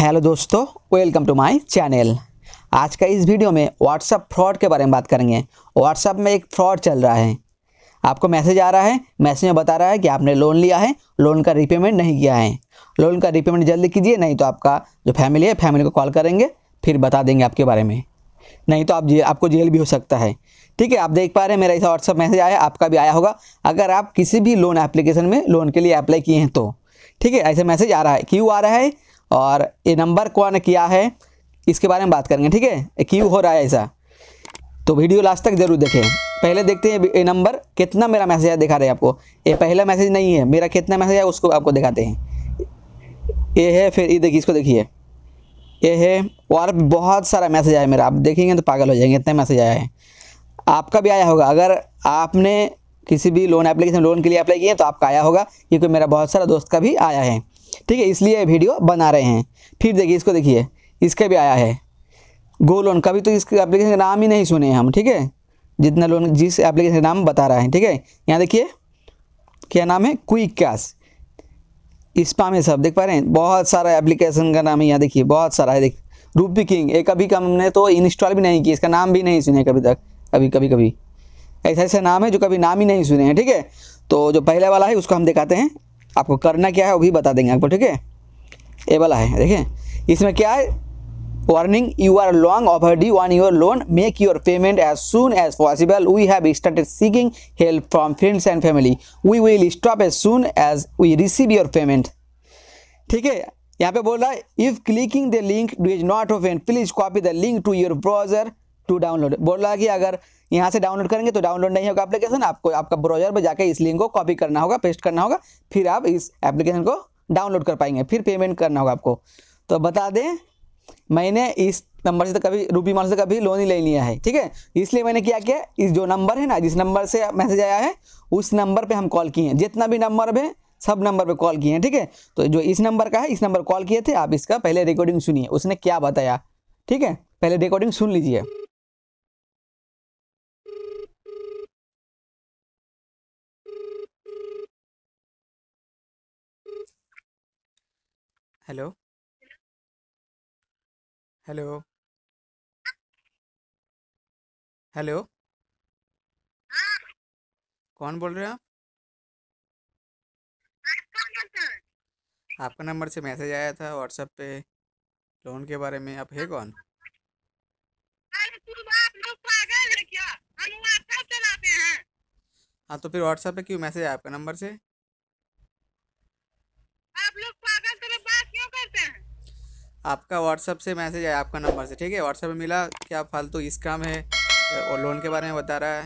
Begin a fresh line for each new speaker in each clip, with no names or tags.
hello दोस्तों welcome to my channel आज का इस वीडियो में व्हाट्सअप फ्रॉड के बारे में बात करेंगे व्हाट्सअप में एक फ्रॉड चल रहा है आपको मैसेज आ रहा है मैसेज में बता रहा है कि आपने लोन लिया है लोन का रिपेमेंट नहीं किया है लोन का रिपेमेंट जल्दी कीजिए नहीं तो आपका जो फैमिली है फैमिली को कॉल करेंगे फिर बता देंगे आपके बारे में नहीं तो आप जे, आपको जेल भी हो सकता है ठीक है आप देख पा रहे हैं मेरा ऐसा व्हाट्सअप मैसेज आया आपका भी आया होगा अगर आप किसी भी लोन एप्लीकेशन में लोन के लिए अप्लाई किए हैं तो ठीक है ऐसे मैसेज आ रहा है क्यों आ रहा है और ये नंबर कौन किया है इसके बारे में बात करेंगे ठीक है क्यों हो रहा है ऐसा तो वीडियो लास्ट तक जरूर देखें पहले देखते हैं ये नंबर कितना मेरा मैसेज है दिखा रहे हैं आपको ये पहला मैसेज नहीं है मेरा कितना मैसेज है उसको आपको दिखाते हैं ये है फिर ये देखिए इसको देखिए ये है और बहुत सारा मैसेज आया मेरा आप देखेंगे तो पागल हो जाएंगे इतने मैसेज आया है आपका भी आया होगा अगर आपने किसी भी लोन एप्लीकेशन लोन के लिए अप्लाई है तो आपका आया होगा क्योंकि मेरा बहुत सारा दोस्त का भी आया है ठीक है इसलिए वीडियो बना रहे हैं फिर देखिए इसको देखिए इसका भी आया है गो लोन कभी तो इसके एप्लीकेशन का नाम ही नहीं सुने हम ठीक है जितना लोन जिस एप्लीकेशन का नाम बता रहा है ठीक है यहाँ देखिए क्या नाम है क्विक कैश पा में सब देख पा रहे हैं बहुत सारा एप्लीकेशन का नाम है यहाँ देखिए बहुत सारा है देख रूपी किंग एक कभी कम हमने तो इंस्टॉल भी नहीं किया इसका नाम भी नहीं सुने कभी तक अभी कभी कभी ऐसा ऐसा नाम है जो कभी नाम ही नहीं सुने हैं ठीक है तो जो पहले वाला है उसको हम दिखाते हैं आपको करना क्या है वो भी बता देंगे आपको ठीक है ए वाला है देखें इसमें क्या है warning you are long overdue on your loan make your payment as soon as possible we have started seeking help from friends and family we will stop as soon as we receive your payment ठीक है यहाँ पे बोल रहा है if clicking the link do is not open please copy the link to your browser to download बोल रहा है कि अगर यहाँ से डाउनलोड करेंगे तो डाउनलोड नहीं होगा एप्लीकेशन आपको आपका ब्राउजर पर जाकर इस लिंक को कॉपी करना होगा पेस्ट करना होगा फिर आप इस एप्लीकेशन को डाउनलोड कर पाएंगे फिर पेमेंट करना होगा आपको तो बता दें मैंने इस नंबर से तो कभी रूपी मॉल से कभी लोन ही ले लिया है ठीक है इसलिए मैंने क्या किया इस जो नंबर है ना जिस नंबर से मैसेज आया है उस नंबर पे हम कॉल किए हैं जितना भी नंबर है सब नंबर पे कॉल किए हैं ठीक है तो जो इस नंबर का है इस नंबर कॉल किए थे आप इसका पहले रिकॉर्डिंग सुनिए उसने क्या बताया ठीक है पहले रिकॉर्डिंग सुन लीजिए हेलो
हेलो हेलो कौन बोल रहे हो आपका नंबर से मैसेज आया था व्हाट्सएप पे लोन के बारे में आप है कौन हाँ तो फिर व्हाट्सएप पे क्यों मैसेज आया आपका नंबर से आपका व्हाट्सअप से मैसेज आया आपका नंबर से ठीक है व्हाट्सअप में मिला क्या फालतू इस काम है और लोन के बारे में बता रहा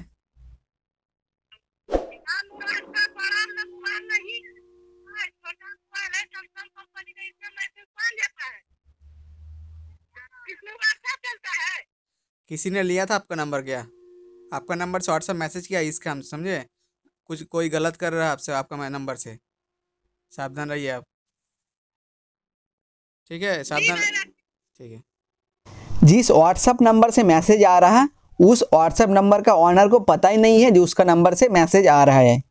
तो है
किसी ने लिया था आपका नंबर क्या आपका नंबर से व्हाट्सअप मैसेज किया इस काम समझे कुछ कोई गलत कर रहा है आपसे आपका नंबर से सावधान रहिए आप ठीक है सावधान ठीक
है जिस व्हाट्सअप नंबर से मैसेज आ रहा है उस व्हाट्सएप नंबर का ऑनर को पता ही नहीं है जो उसका नंबर से मैसेज आ रहा है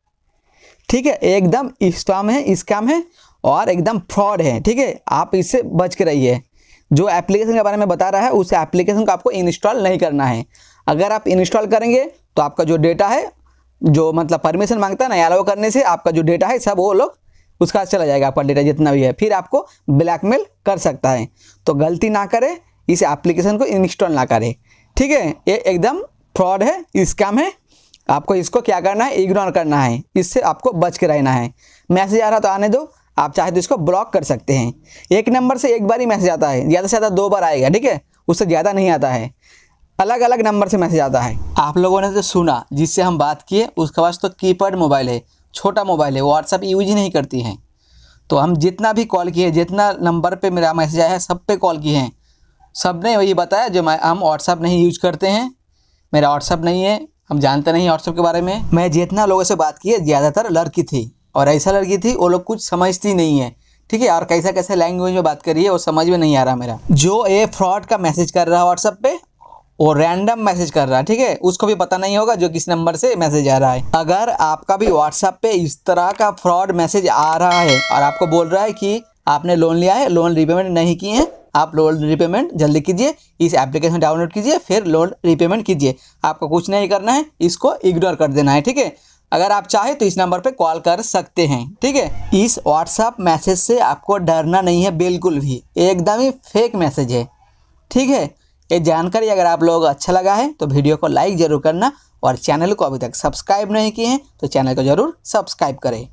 ठीक है एकदम स्टाम है स्कैम है और एकदम फ्रॉड है ठीक है आप इससे बच के रहिए जो एप्लीकेशन के बारे में बता रहा है उस एप्लीकेशन को आपको इंस्टॉल नहीं करना है अगर आप इंस्टॉल करेंगे तो आपका जो डेटा है जो मतलब परमिशन मांगता है ना अलाउ करने से आपका जो डेटा है सब वो लोग उसका चला जाएगा आपका डेटा जितना भी है फिर आपको ब्लैकमेल कर सकता है तो गलती ना करें इस एप्लीकेशन को इंस्टॉल ना करें ठीक है ये एकदम फ्रॉड है स्कैम है आपको इसको क्या करना है इग्नोर करना है इससे आपको बच के रहना है मैसेज आ रहा तो आने दो आप चाहे तो इसको ब्लॉक कर सकते हैं एक नंबर से एक बार ही मैसेज आता है ज़्यादा से ज़्यादा दो बार आएगा ठीक है उससे ज़्यादा नहीं आता है अलग अलग नंबर से मैसेज आता है आप लोगों ने तो सुना जिससे हम बात किए उसके पास तो कीपैड मोबाइल है छोटा मोबाइल है व्हाट्सअप यूज ही नहीं करती हैं तो हम जितना भी कॉल किए जितना नंबर पे मेरा मैसेज आया है सब पे कॉल किए हैं सब ने वही बताया जो मैं हम व्हाट्सअप नहीं यूज करते हैं मेरा व्हाट्सअप नहीं है हम जानते नहीं व्हाट्सअप के बारे में मैं जितना लोगों से बात की है ज़्यादातर लड़की थी और ऐसा लड़की थी वो लोग कुछ समझती नहीं है ठीक है और कैसा कैसा लैंग्वेज में बात करिए वो समझ में नहीं आ रहा मेरा जो ये फ्रॉड का मैसेज कर रहा है व्हाट्सअप पे वो रैंडम मैसेज कर रहा है ठीक है उसको भी पता नहीं होगा जो किस नंबर से मैसेज आ रहा है अगर आपका भी व्हाट्सएप पे इस तरह का फ्रॉड मैसेज आ रहा है और आपको बोल रहा है कि आपने लोन लिया है लोन रिपेमेंट नहीं किए हैं आप लोन रिपेमेंट जल्दी कीजिए इस एप्लीकेशन डाउनलोड कीजिए फिर लोन रिपेमेंट कीजिए आपको कुछ नहीं करना है इसको इग्नोर कर देना है ठीक है अगर आप चाहे तो इस नंबर पे कॉल कर सकते हैं ठीक है इस व्हाट्सएप मैसेज से आपको डरना नहीं है बिल्कुल भी एकदम ही फेक मैसेज है ठीक है ये जानकारी अगर आप लोगों को अच्छा लगा है तो वीडियो को लाइक ज़रूर करना और चैनल को अभी तक सब्सक्राइब नहीं किए हैं तो चैनल को ज़रूर सब्सक्राइब करें